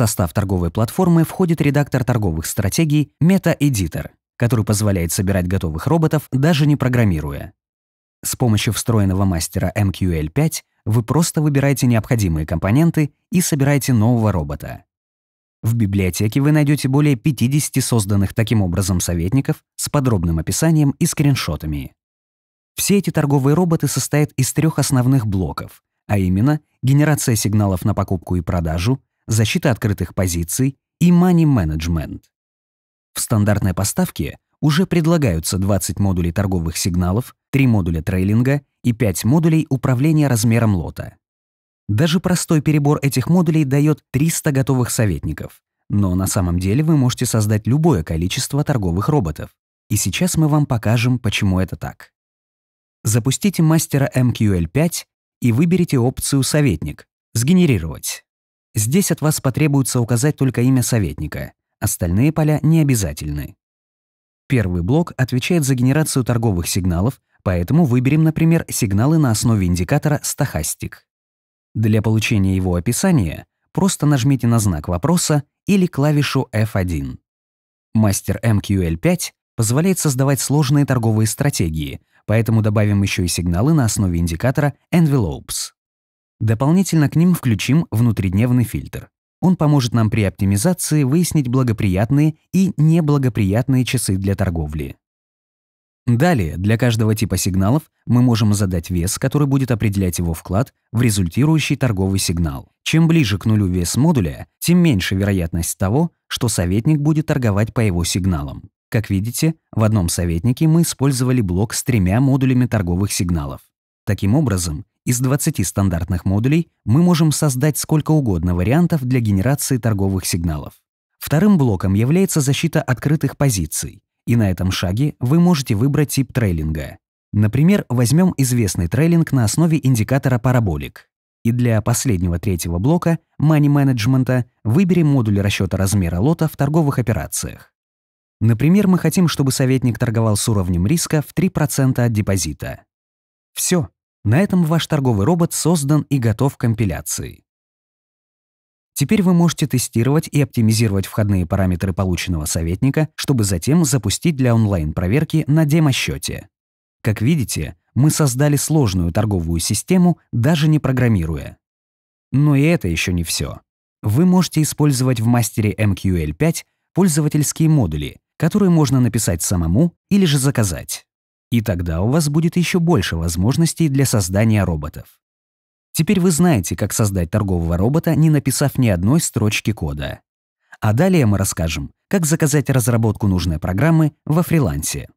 состав торговой платформы входит редактор торговых стратегий MetaEditor, который позволяет собирать готовых роботов, даже не программируя. С помощью встроенного мастера MQL5 вы просто выбираете необходимые компоненты и собираете нового робота. В библиотеке вы найдете более 50 созданных таким образом советников с подробным описанием и скриншотами. Все эти торговые роботы состоят из трех основных блоков, а именно генерация сигналов на покупку и продажу, защита открытых позиций и money management. В стандартной поставке уже предлагаются 20 модулей торговых сигналов, 3 модуля трейлинга и 5 модулей управления размером лота. Даже простой перебор этих модулей дает 300 готовых советников, но на самом деле вы можете создать любое количество торговых роботов. И сейчас мы вам покажем, почему это так. Запустите мастера MQL5 и выберите опцию «Советник» «Сгенерировать». Здесь от вас потребуется указать только имя советника. Остальные поля не обязательны. Первый блок отвечает за генерацию торговых сигналов, поэтому выберем, например, сигналы на основе индикатора Стохастик. Для получения его описания просто нажмите на знак вопроса или клавишу F1. Мастер MQL5 позволяет создавать сложные торговые стратегии, поэтому добавим еще и сигналы на основе индикатора Envelopes. Дополнительно к ним включим внутридневный фильтр. Он поможет нам при оптимизации выяснить благоприятные и неблагоприятные часы для торговли. Далее, для каждого типа сигналов мы можем задать вес, который будет определять его вклад в результирующий торговый сигнал. Чем ближе к нулю вес модуля, тем меньше вероятность того, что советник будет торговать по его сигналам. Как видите, в одном советнике мы использовали блок с тремя модулями торговых сигналов. Таким образом, из 20 стандартных модулей мы можем создать сколько угодно вариантов для генерации торговых сигналов. Вторым блоком является защита открытых позиций, и на этом шаге вы можете выбрать тип трейлинга. Например, возьмем известный трейлинг на основе индикатора параболик. И для последнего третьего блока money management выберем модуль расчета размера лота в торговых операциях. Например, мы хотим, чтобы советник торговал с уровнем риска в 3% от депозита. Все, на этом ваш торговый робот создан и готов к компиляции. Теперь вы можете тестировать и оптимизировать входные параметры полученного советника, чтобы затем запустить для онлайн-проверки на демо-счете. Как видите, мы создали сложную торговую систему, даже не программируя. Но и это еще не все. Вы можете использовать в мастере MQL5 пользовательские модули, которые можно написать самому или же заказать. И тогда у вас будет еще больше возможностей для создания роботов. Теперь вы знаете, как создать торгового робота, не написав ни одной строчки кода. А далее мы расскажем, как заказать разработку нужной программы во фрилансе.